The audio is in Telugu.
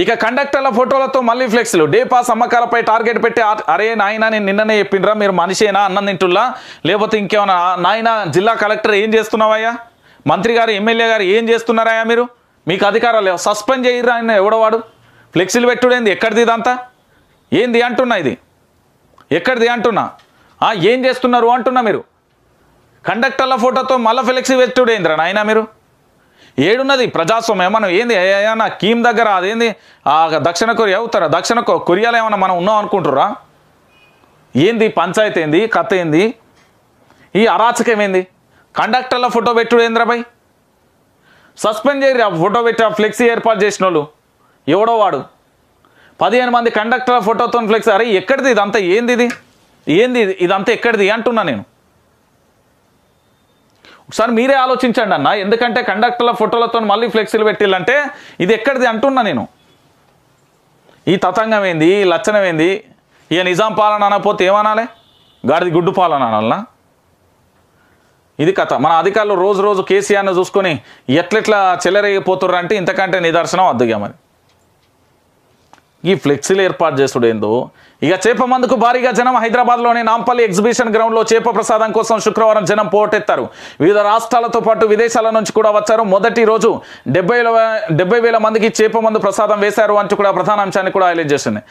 ఇక కండక్టర్ల ఫోటోలతో మళ్ళీ ఫ్లెక్స్లు డే పాస్ అమ్మకాలపై టార్గెట్ పెట్టి అరే నాయన నేను నిన్ననే చెప్పిండ్రా మీరు మనిషేనా అన్నం తింటుల్లా లేకపోతే ఇంకేమన్నా నాయన జిల్లా కలెక్టర్ ఏం చేస్తున్నావయ్యా మంత్రి గారు ఎమ్మెల్యే గారు ఏం చేస్తున్నారయ్యా మీరు మీకు అధికారాలు లేవు సస్పెండ్ చేయరా ఆయన ఎవడవాడు ఫ్లెక్సీలు పెట్టుడేంది ఎక్కడిది ఇదంతా ఏంది అంటున్నా ఇది ఎక్కడిది అంటున్నా ఏం చేస్తున్నారు అంటున్నా మీరు కండక్టర్ల ఫోటోతో మళ్ళీ ఫ్లెక్సీ పెట్టుడేంద్రా నాయన మీరు ఏడున్నది ప్రజాస్వామ్యం మనం ఏంది ఏమైనా కీమ్ దగ్గర అదేంది దక్షిణ కొరియా అవుతారా దక్షిణ కొరియాలో ఏమైనా మనం ఉన్నాం అనుకుంటురా ఏంది పంచాయతీ ఏంది కథ ఏంది ఈ అరాచకం ఏంది కండక్టర్ల ఫోటో పెట్టుడు ఏంద్రాబాయ్ సస్పెండ్ చేయరు ఫోటో పెట్టి ఆ ఫ్లెక్సీ ఏర్పాటు చేసిన వాళ్ళు ఎవడో వాడు పదిహేను మంది కండక్టర్ల ఫోటోతో ఫ్లెక్సీ అరే ఎక్కడిది ఇదంతా ఏంది ఇది ఏంది ఇదంతా ఎక్కడిది అంటున్నా నేను ఒకసారి మీరే ఆలోచించండి అన్న ఎందుకంటే కండక్టర్ల ఫోటోలతో మళ్ళీ ఫ్లెక్సీలు పెట్టిల్లంటే ఇది ఎక్కడిది అంటున్నా నేను ఈ తతంగం ఏంది ఈ లచ్చనం ఏంది ఇక నిజాం పాలన అనకపోతే ఏమనాలి గాడిది గుడ్డు పాలన అనాలనా ఇది కథ మన అధికారులు రోజు రోజు కేసీఆర్ను చూసుకొని ఎట్లెట్లా చెల్లరేగిపోతుర్రంటే ఇంతకంటే నిదర్శనం అద్దగా ఈ ఫ్లెక్సీలు ఏర్పాటు చేస్తుడేందో ఇక చేప మందుకు భారీగా జనం హైదరాబాద్లోని నాంపల్లి ఎగ్జిబిషన్ గ్రౌండ్లో చేప ప్రసాదం కోసం శుక్రవారం జనం పోటెత్తారు వివిధ రాష్ట్రాలతో పాటు విదేశాల నుంచి కూడా వచ్చారు మొదటి రోజు డెబ్బై డెబ్బై వేల మందికి చేప మందు ప్రసాదం వేశారు అంటూ కూడా ప్రధాన అంశాన్ని కూడా హైలైట్ చేసింది